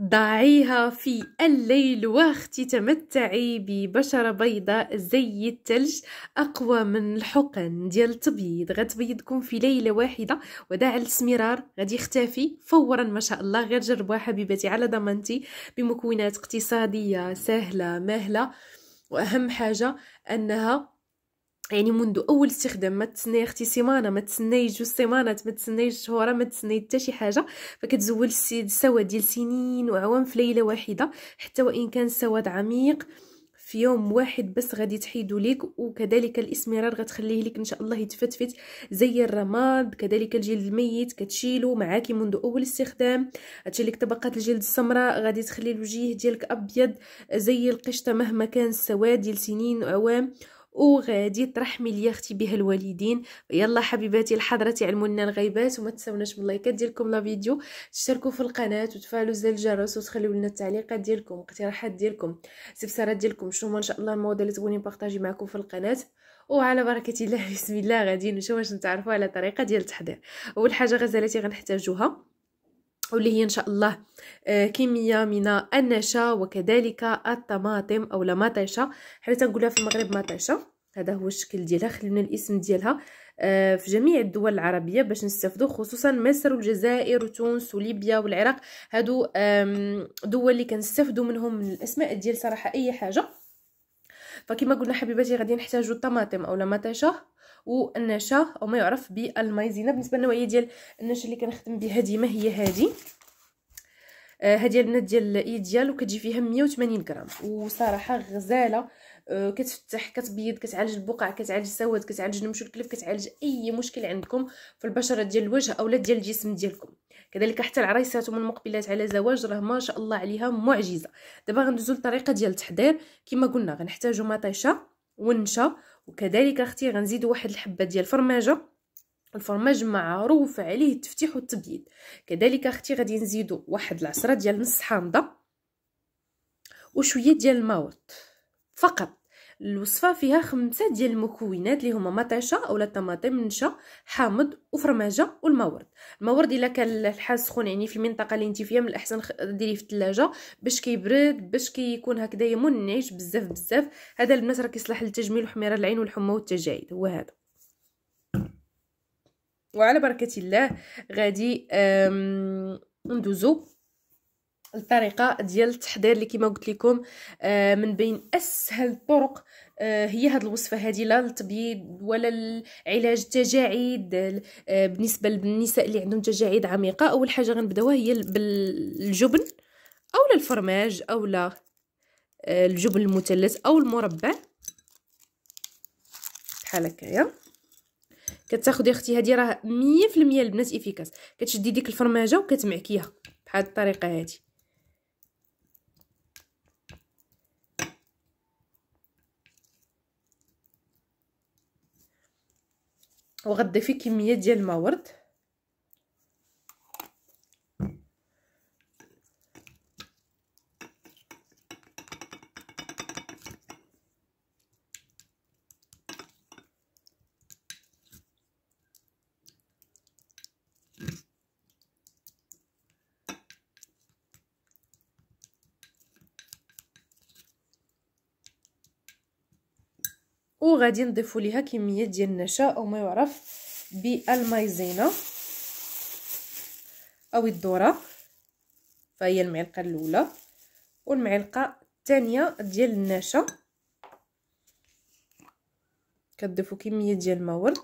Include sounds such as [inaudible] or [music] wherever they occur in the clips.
ضعيها في الليل واختي تمتعي ببشرة بيضاء زي التلج أقوى من الحقن ديال التبييض غتبيضكم في ليلة واحدة وداع السمرار غادي يختفي فورا ما شاء الله غير جربوها حبيباتي على ضمانتي بمكونات اقتصادية سهلة مهلة وأهم حاجة أنها يعني منذ اول استخدام ما تسني اختي سيمانه ما تسني جوج سيمانات ما تسني شهور ما تسني حتى شي حاجه فكتزول السواد ديال سنين وعوام في ليله واحده حتى وان كان السواد عميق في يوم واحد بس غادي تحيدو ليك وكذلك الاسمرار غتخليه ليك ان شاء الله يتفتفت زي الرماد كذلك الجلد الميت كتشيلو معاكي منذ اول استخدام هادشي لك طبقات الجلد السمراء غادي تخلي الوجيه ديالك ابيض زي القشطه مهما كان السواد ديال سنين وعوام وغادي ترحمي لي اختي بها الوالدين يلا حبيباتي الحضره تعلموا لنا الغيبات وما تنساوناش من اللايكات ديالكم لا فيديو تشتركوا في القناه وتفعلوا زر الجرس وتخليو لنا التعليقات ديالكم اقتراحات ديالكم استفسارات ديالكم شنو ما ان شاء الله المواضيع اللي تبغوني نبارطاجي معكم في القناه وعلى بركه الله [laughs] بسم الله غادي نمشيو باش نتعرفوا على طريقه ديال التحضير اول حاجه غزالاتي غنحتاجوها واللي هي ان شاء الله آه، كمية من النشا وكذلك الطماطم او المطيشة حنا تنقولها في المغرب مطيشة هذا هو الشكل ديالها خلينا الاسم ديالها آه، في جميع الدول العربيه باش نستافدوا خصوصا مصر والجزائر وتونس وليبيا والعراق هادو دول اللي كنستافدوا منهم من الاسماء ديال صراحه اي حاجه فكما قلنا حبيباتي غادي نحتاجوا الطماطم او مطيشه والنشا او ما يعرف بالمايزينا بالنسبه للنوعيه ديال النشا اللي كنخدم بها ديما هي هذه هادي البنات آه، ديال ايديال وكتجي فيها 180 غرام وصراحه غزاله آه، كتفتح كتبيض كتعالج البقع كتعالج السواد كتعالج النمش والكلف كتعالج اي مشكل عندكم في البشره ديال الوجه اولا ديال الجسم ديالكم كذلك حتى العريسات ومن المقبلات على زواج راه ما شاء الله عليها معجزه دابا غندوزو للطريقه ديال التحضير كما قلنا غنحتاجو مطيشه ونشا وكذلك اختي غنزيد واحد الحبه ديال الفرماجه الفرماج معروف عليه التفتيح والتبييض كذلك اختي غادي نزيدو واحد العصره ديال نص حامضه وشويه ديال الماوط فقط الوصفه فيها خمسه ديال المكونات اللي هما مطيشه اولا الطماطم نشا حامض وفرماجه والمورد المورد الا كان الحال سخون يعني في المنطقه اللي انت فيها من الاحسن ديريه في الثلاجه باش كيبرد باش كيكون هكذا منعش بزاف بزاف هذا البنات راه كيصلح للتجميل وحميره العين والحمى والتجاعيد هو هذا وعلى بركه الله غادي ندوزو الطريقه ديال التحضير اللي كما قلت لكم آه من بين اسهل الطرق آه هي هذه الوصفه هذه لا للتبييض ولا لعلاج التجاعيد آه بالنسبه للنساء اللي عندهم تجاعيد عميقه اول حاجه غنبداوها هي بالجبن او الفرماج او لا آه، الجبن المثلث او المربع بحال هكايا كتاخذي اختي هذه راه 100% البنات افيكاس كتشدي ديك الفرماجه وكتمعكيها بهاد الطريقه هذه وغدي فيه كميه ديال الماء ورد وغادي نضيفوا ليها كميه ديال النشا او ما يعرف بالمايزينا او الذره فهي المعلقه الاولى والمعلقه الثانيه ديال النشا كنضيفوا كميه ديال الماء ورد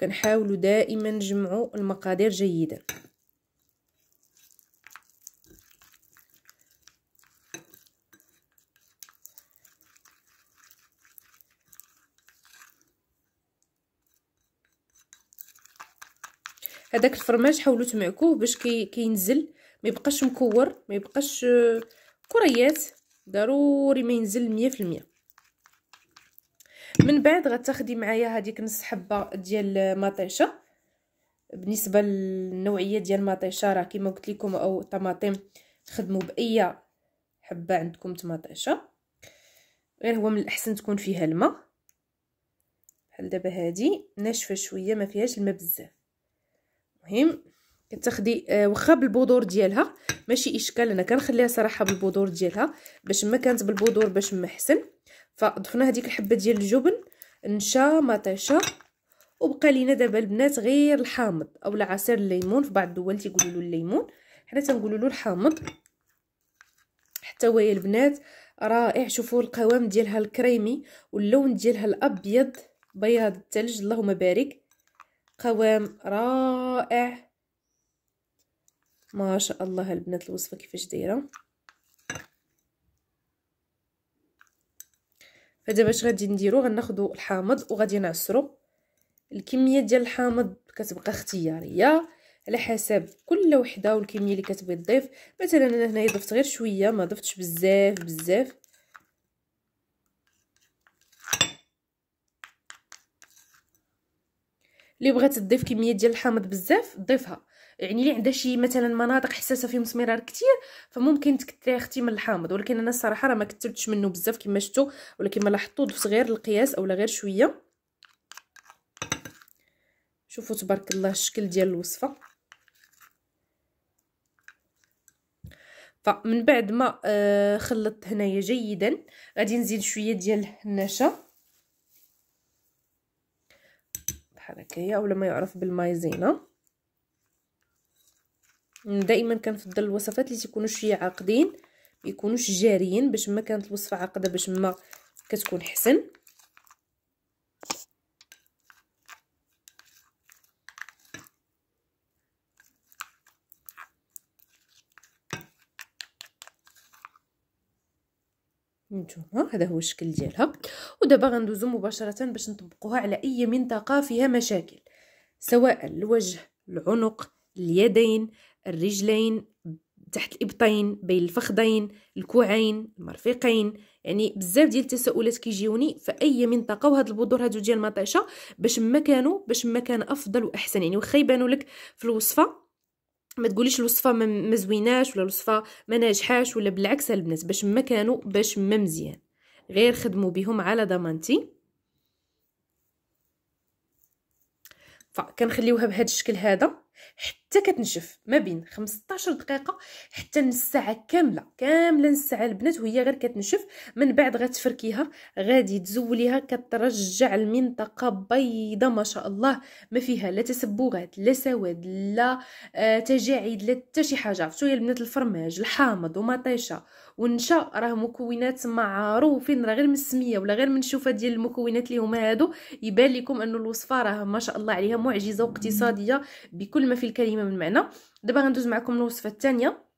كنحاولوا دائما نجمعوا المقادير جيدا هذاك الفرماج حاولوا تمعكوه باش كي كينزل ما يبقاش مكور ما يبقاش آه، كريات ضروري ما ينزل 100% من بعد غتاخدي معايا هذيك نص حبه ديال مطيشه بالنسبه للنوعيه ديال مطيشه راه كما قلت لكم او طماطم تخدموا باي حبه عندكم طماطيشه غير هو من الاحسن تكون فيها الماء بحال دابا هذه ناشفه شويه ما فيهاش الماء بزاف المهم كتاخدي آه، واخا بالبودور ديالها ماشي اشكال انا كنخليها صراحه بالبودور ديالها باش ما كانت بالبودور باش ما احسن فضفنا هذيك الحبه ديال الجبن نشا مطيشه وبقى لينا دابا البنات غير الحامض اولا عصير الليمون في بعض الدول تيقولوا له الليمون حنا تنقولوا له الحامض حتى هو البنات رائع شوفوا القوام ديالها الكريمي واللون ديالها الابيض بياض الثلج اللهم بارك قوام رائع ما شاء الله البنات الوصفه كيفاش دايره فدابا اش غادي نديرو غناخدو الحامض وغادي نعصرو الكميه ديال الحامض كتبقى اختياريه على حسب كل وحده والكميه اللي كتبغي تضيف مثلا انا هنايا ضفت غير شويه ما ضفتش بزاف بزاف اللي بغات تضيف كميه ديال الحامض بزاف ضيفها يعني اللي عندها شي مثلا مناطق حساسه فيهم سمرار كتير فممكن تكثري اختي من الحامض ولكن انا الصراحه راه ما كثرتش منه بزاف كما شفتوا ولكن ما لاحظتوا ضفت غير القياس اولا غير شويه شوفوا تبارك الله الشكل ديال الوصفه فمن بعد ما آه، خلطت هنايا جيدا غادي نزيد شويه ديال النشا الحركية أو لما يعرف بالمايزينا دائما كنفضل الوصفات اللي تيكونوا شويه عاقدين ما يكونوش جاريين باش ما كانت الوصفه عاقده باش ما كتكون حسن نتوما هذا هو الشكل ديالها ودابا غندوزو مباشره باش نطبقوها على اي منطقه فيها مشاكل سواء الوجه العنق اليدين الرجلين تحت الابطين بين الفخذين الكوعين المرفقين يعني بزاف ديال التساؤلات كيجيوني في اي منطقه وهاد البذور هادو ديال المطيشه باش ما كانوا باش ما كان افضل واحسن يعني واخا يبانوا لك في الوصفه ما تقوليش الوصفه ما زويناش ولا الوصفه ما ناجحاش ولا بالعكس البنات باش ما كانوا باش ما مزيان غير خدموا بهم على ضمانتي فكنخليوها بهذا الشكل هذا حتى كتنشف ما بين 15 دقيقه حتى نص ساعه كامله كامله نص ساعه البنات وهي غير كتنشف من بعد غتفركيها غادي تزوليها كترجع المنطقه بيضه ما شاء الله ما فيها لا تسبغات لا سواد لا آه، تجاعيد لا حتى شي حاجه عرفتوا يا البنات الفرماج الحامض ومطيشه والنشا راه مكونات معروفين راه غير من السميه ولا غير من الشوفه ديال المكونات اللي هما هادو يبان لكم انه الوصفه راه ما شاء الله عليها معجزه واقتصاديه بكل ما في الكلمه قائمه من معنى دابا غندوز معكم الوصفه الثانيه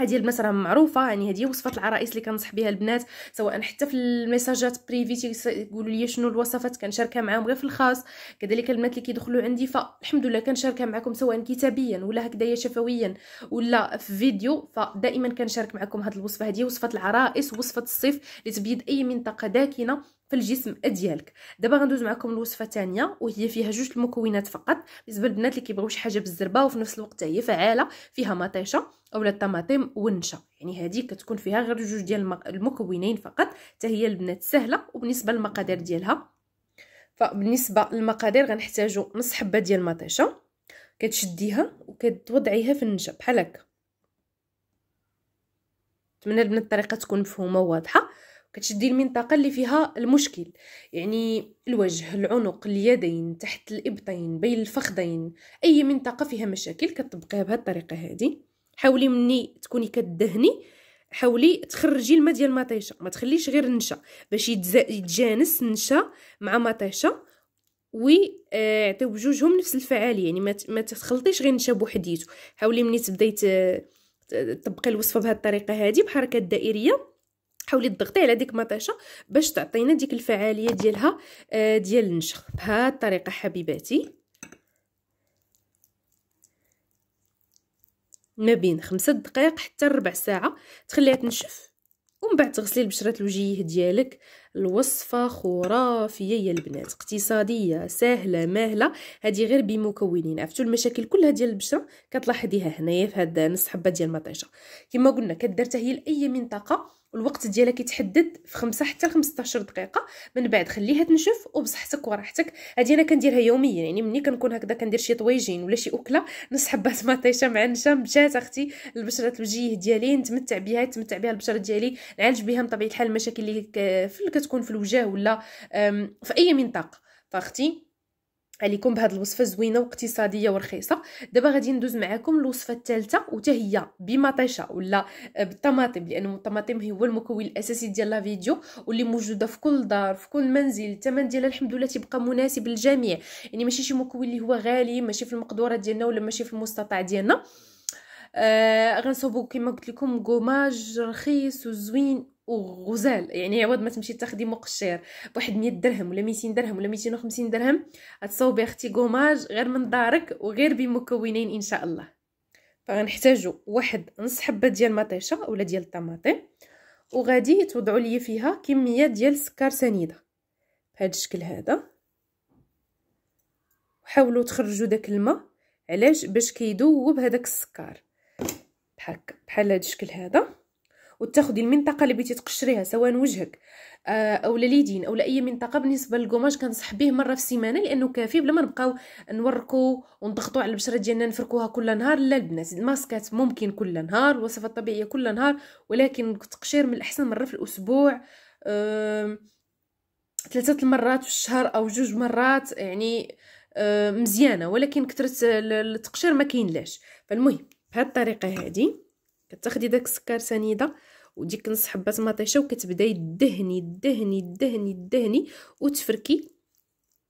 هذه البنات راه معروفه يعني هذه وصفه العرائس اللي كنصح بها البنات سواء حتى في الميساجات بريفي تيقولوا لي شنو الوصفات كنشاركها معاهم غير في الخاص كذلك البنات اللي كيدخلوا عندي فالحمد لله كنشاركها معكم سواء كتابيا ولا هكذايا شفويا ولا في فيديو فدائما كنشارك معكم هذه الوصفه هذه وصفه العرائس وصفه الصيف لتبيض اي منطقه داكنه في الجسم ديالك دابا غندوز معكم الوصفه الثانيه وهي فيها جوج المكونات فقط بالنسبه للبنات اللي كيبغيو شي حاجه بالزربه وفي نفس الوقت هي فعاله فيها مطيشه اولا الطماطم والنشا يعني هذه كتكون فيها غير جوج ديال المكونين فقط حتى هي البنات سهله وبالنسبه للمقادير ديالها فبالنسبه للمقادير غنحتاجو نص حبه ديال المطيشه كتشديها وكتوضعيها في النشا بحال هكا نتمنى البنات الطريقه تكون مفهومه وواضحه كتشدي المنطقة اللي فيها المشكل يعني الوجه العنق اليدين تحت الإبطين بين الفخذين أي منطقة فيها مشاكل كتطبقيها بهذه الطريقة هذه حاولي مني تكوني كدهني حاولي تخرجي الماء ديال المطيشه ما تخليش غير النشا باش يتجانس النشا مع مطيشه ويعطيو آه، بجوجهم نفس الفعاليه يعني ما تخلطيش غير النشا بوحديتو حاولي مني تبداي تطبقي الوصفه بهذه الطريقه هذه بحركات دائريه حاولي تضغطي على ديك مطيشه باش تعطينا ديك الفعاليه ديالها آه، ديال النشخ بهذه الطريقه حبيباتي ما بين خمسة دقائق حتى ربع ساعه تخليها تنشف ومن بعد تغسلي البشرة الوجيه ديالك الوصفة خرافية يا البنات اقتصادية سهلة ماهلة هذه غير بمكونين عرفتوا المشاكل كلها ديال البشرة كتلاحظيها هنايا في هاد نص حبة ديال المطيشة كما قلنا كدار هي لاي منطقة والوقت ديالها كيتحدد في 5 حتى 15 دقيقه من بعد خليها تنشف وبصحتك وراحتك هذه انا كنديرها يوميا يعني ملي كنكون هكذا كندير شي طويجين ولا شي اكله نسحبات مطيشه مع النشام مشات اختي البشره الوجيه ديالي نتمتع بها نتمتع بها البشره ديالي نعالج بها بطبيعه الحال المشاكل اللي كتكون في الوجه ولا في اي منطقه فاختي عليكم بهذه الوصفه زوينه واقتصاديه ورخيصه دابا غادي ندوز معكم الوصفه الثالثه وتا هي بمطيشه ولا بالطماطم لان الطماطم هو المكون الاساسي ديال لا فيديو واللي موجوده في كل دار في كل منزل الثمن ديالها الحمد لله تيبقى مناسب للجميع يعني ماشي شي مكون اللي هو غالي ماشي في المقدوره ديالنا ولا ماشي في المستطاع ديالنا آه غنصوبو كما قلت لكم كوماج رخيص وزوين وغزال يعني عوض ما تمشي تاخدي مقشير بواحد 100 درهم ولا 200 درهم ولا 250 درهم غتصاوبي اختي غوماج غير من دارك وغير بمكونين ان شاء الله فغنحتاجو واحد نص حبه ديال مطيشه ولا ديال الطماطم وغادي توضعوا لي فيها كميه ديال السكر سنيده بهذا الشكل هذا وحاولوا تخرجوا داك الماء علاش باش كيذوب هذاك السكر بحال بحال هذا الشكل هذا وتاخدي المنطقه اللي بغيتي تقشريها سواء وجهك آه، او لليدين او لاي منطقه بالنسبه للقماش كنصح به مره في السيمانه لانه كافي بلا ما نبقاو نوركو ونضغطوا على البشره ديالنا نفركوها كل نهار لا البنات الماسكات ممكن كل نهار الوصفه الطبيعيه كل نهار ولكن التقشير من الاحسن مره في الاسبوع ثلاثه المرات في الشهر او جوج مرات يعني مزيانه ولكن كثرت التقشير ما كاينلاش فالمهم بهذه الطريقه هذه كتاخدي داك السكر سنيده وديك نص حبه مطيشه وكتبداي دهني دهني دهني دهني وتفركي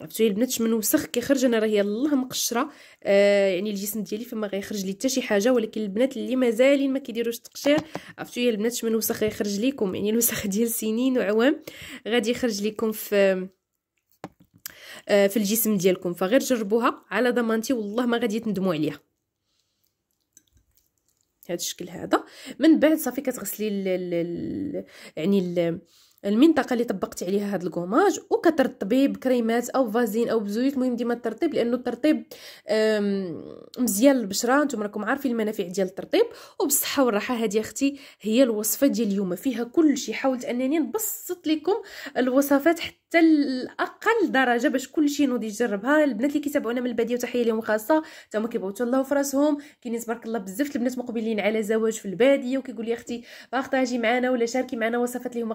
عرفتي البنات وسخ كيخرج انا راه يلاه مقشره آه يعني الجسم ديالي فما غيخرج لي حتى شي حاجه ولكن البنات اللي مازالين ما كيديروش التقشير عرفتي يا البنات وسخ غيخرج ليكم يعني الوسخ [laughs] ديال سنين وعوام غادي يخرج ليكم في آه في الجسم ديالكم فغير جربوها على ضمانتي والله ما غادي تندموا عليها هذا الشكل هذا من بعد صافي كتغسلي ال يعني ال المنطقه اللي طبقتي عليها هذا الكوماج وكترطبي بكريمات او فازين او بزويت المهم ديما الترطيب لانه الترطيب مزيان للبشره نتوما راكم عارفين المنافع ديال الترطيب وبالصحه والراحه هذه اختي هي الوصفه ديال اليوم فيها كل شيء حاولت انني نبسط لكم الوصفات حتى الاقل درجه باش كل شيء نوض يجربها البنات اللي كيتابعونا من الباديه وتحيه لهم خاصه حتى هما كيبغوا الله في راسهم كاينين تبارك الله بزاف البنات مقبلين على زواج في الباديه وكيقول لي اختي بارطاجي معنا ولا شاركي معنا وصفات اللي هما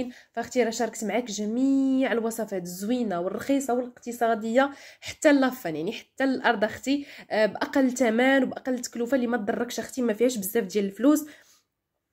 الفلاحين فاختي راه شاركت معاك جميع الوصفات الزوينه والرخيصه والاقتصاديه حتى لافان يعني حتى الارض اختي آه، باقل ثمن وباقل تكلفه اللي ما تضركش اختي ما فيهاش بزاف ديال الفلوس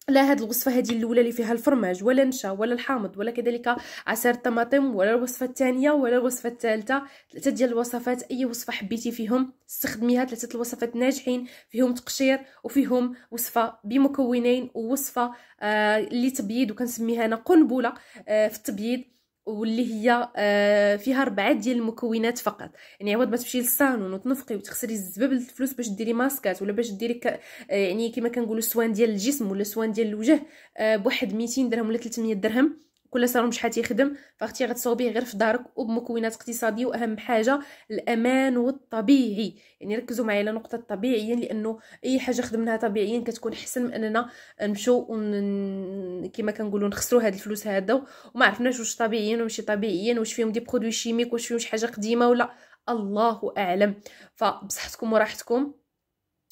لا هاد الوصفه هادي الاولى اللي فيها الفرماج ولا نشا ولا الحامض ولا كذلك عصير الطماطم ولا الوصفه الثانيه ولا الوصفه الثالثه ثلاثه ديال الوصفات اي وصفه حبيتي فيهم استخدميها ثلاثه الوصفات ناجحين فيهم تقشير وفيهم وصفه بمكونين ووصفه آه لتبييض وكنسميها انا قنبله آه في التبييض واللي هي آه، فيها ربعه ديال المكونات فقط يعني عوض ما تمشي للصالون وتنفقي وتخسري الزباب الفلوس باش ديري ماسكات ولا باش ديري ك... آه، يعني كما كنقولوا سوان ديال الجسم ولا سوان ديال الوجه آه، بواحد 200 درهم ولا 300 درهم كل سنه مش حتيخدم فاختي غتصاوبيه غير في دارك وبمكونات اقتصاديه واهم حاجه الامان والطبيعي يعني ركزوا معايا على نقطه طبيعيا لانه اي حاجه خدمناها طبيعيا كتكون احسن من اننا نمشيو ون... [hesitation] كما كنقولوا نخسروا هاد الفلوس هذا وما عرفناش واش طبيعيين ماشي طبيعيين واش فيهم دي برودوي شيميك واش فيهم شي حاجه قديمه ولا الله اعلم فبصحتكم وراحتكم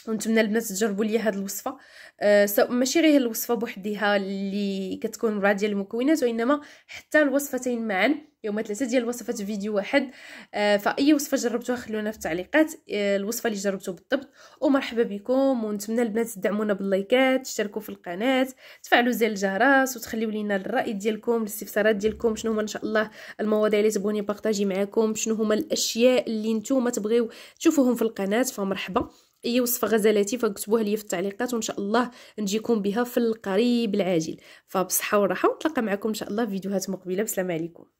ونتمنى البنات تجربوا لي هاد الوصفه أه ماشي غير الوصفه بوحدها اللي كتكون ربعه ديال المكونات وانما حتى الوصفتين معا يوم ثلاثه ديال الوصفات في فيديو واحد أه فاي وصفه جربتوها خلونا في التعليقات أه الوصفه اللي جربتو بالضبط ومرحبا بكم ونتمنى البنات تدعمونا باللايكات تشتركوا في القناه تفعلوا زر الجرس وتخليو لينا الراي ديالكم الاستفسارات ديالكم شنو هما ان شاء الله المواضيع اللي تبغوني بارطاجي معاكم شنو هما الاشياء اللي نتوما تبغيو تشوفوهم في القناه فمرحبا اي أيوة، وصفه غزلاتي فكتبوها لي في التعليقات وان شاء الله نجيكم بها في القريب العاجل فبصحه وراحه ونتلاقى معكم ان شاء الله في فيديوهات مقبله بسلام عليكم